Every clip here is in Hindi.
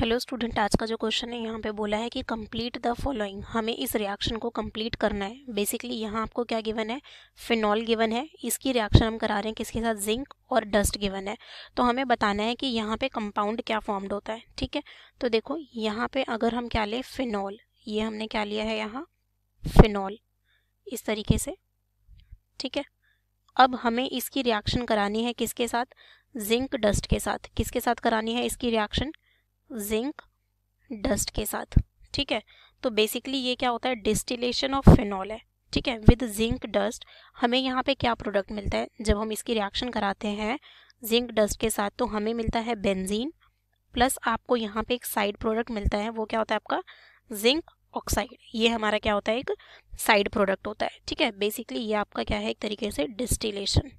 हेलो स्टूडेंट आज का जो क्वेश्चन है यहाँ पे बोला है कि कंप्लीट द फॉलोइंग हमें इस रिएक्शन को कंप्लीट करना है बेसिकली यहाँ आपको क्या गिवन है फिनॉल गिवन है इसकी रिएक्शन हम करा रहे हैं किसके साथ जिंक और डस्ट गिवन है तो हमें बताना है कि यहाँ पे कंपाउंड क्या फॉर्म्ड होता है ठीक है तो देखो यहाँ पर अगर हम क्या लें फिनॉल ये हमने क्या लिया है यहाँ फिनॉल इस तरीके से ठीक है अब हमें इसकी रिएक्शन करानी है किसके साथ जिंक डस्ट के साथ किसके साथ करानी है इसकी रिएक्शन जिंक डस्ट के साथ ठीक है तो बेसिकली ये क्या होता है डिस्टिलेशन ऑफ फिनॉल है ठीक है विद जिंक डस्ट हमें यहाँ पे क्या प्रोडक्ट मिलता है जब हम इसकी रिएक्शन कराते हैं जिंक डस्ट के साथ तो हमें मिलता है बेंजीन प्लस आपको यहाँ पे एक साइड प्रोडक्ट मिलता है वो क्या होता है आपका जिंक ऑक्साइड ये हमारा क्या होता है एक साइड प्रोडक्ट होता है ठीक है बेसिकली ये आपका क्या है एक तरीके से डिस्टिलेशन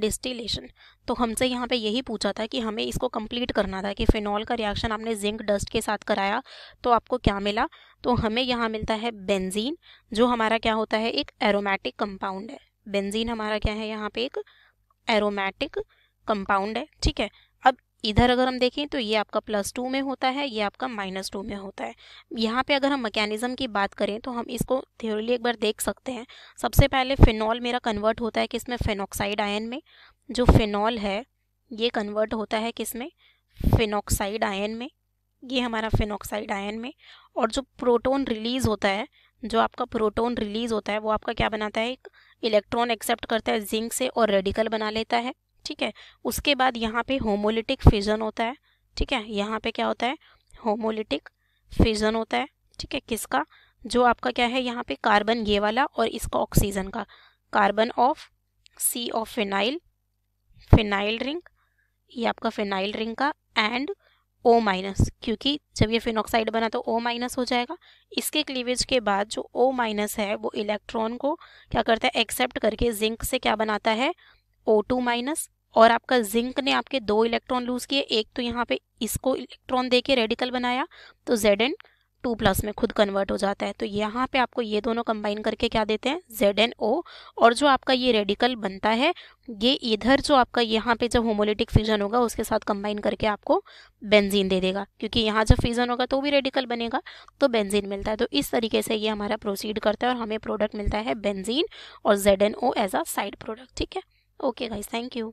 डिस्टिलेशन तो हमसे यहाँ पे यही पूछा था कि हमें इसको कंप्लीट करना था कि फिनॉल का रिएक्शन आपने जिंक डस्ट के साथ कराया तो आपको क्या मिला तो हमें यहाँ मिलता है बेंजीन जो हमारा क्या होता है एक एरोमेटिक कंपाउंड है बेंजीन हमारा क्या है यहाँ पे एक एरोमेटिक कंपाउंड है ठीक है इधर अगर हम देखें तो ये आपका प्लस टू में होता है ये आपका माइनस टू में होता है यहाँ पे अगर हम मैकेनिज्म की बात करें तो हम इसको थ्योरली एक बार देख सकते हैं सबसे पहले फिनॉल मेरा कन्वर्ट होता है किसमें फ़िनॉक्साइड आयन में जो फिनॉल है ये कन्वर्ट होता है किसमें फिनॉक्साइड आयन में ये हमारा फिनॉक्साइड आयन में और जो प्रोटोन रिलीज़ होता है जो आपका प्रोटोन रिलीज़ होता है वो आपका क्या बनाता है एक इलेक्ट्रॉन एक्सेप्ट करता है जिंक से और रेडिकल बना लेता है ठीक है उसके बाद यहाँ पे होमोलिटिक फिजन होता है ठीक है यहाँ पे क्या होता है होमोलिटिक फिजन होता है ठीक है किसका जो आपका क्या है यहाँ पे कार्बन ये वाला और इसका ऑक्सीजन का carbon of C of phenyl phenyl ring ये आपका फिनाइल रिंग का एंड ओ माइनस क्योंकि जब ये फिनोक्साइड बना तो ओ माइनस हो जाएगा इसके क्लीवेज के बाद जो ओ माइनस है वो इलेक्ट्रॉन को क्या करता है एक्सेप्ट करके जिंक से क्या बनाता है ओ टू माइनस और आपका जिंक ने आपके दो इलेक्ट्रॉन लूज किए एक तो यहाँ पे इसको इलेक्ट्रॉन दे के रेडिकल बनाया तो जेड एन टू प्लस में खुद कन्वर्ट हो जाता है तो यहाँ पे आपको ये दोनों कंबाइन करके क्या देते हैं जेड एन ओ और जो आपका ये रेडिकल बनता है ये इधर जो आपका यहाँ पे जब होमोलिटिक फ्यूजन होगा उसके साथ कंबाइन करके आपको बेंजीन दे देगा क्योंकि यहाँ जब फ्यूजन होगा तो भी रेडिकल बनेगा तो बेंजीन मिलता है तो इस तरीके से ये हमारा प्रोसीड करता है और हमें प्रोडक्ट मिलता है बेंजीन और Z N O as a side product ठीक है ओके गाइज थैंक यू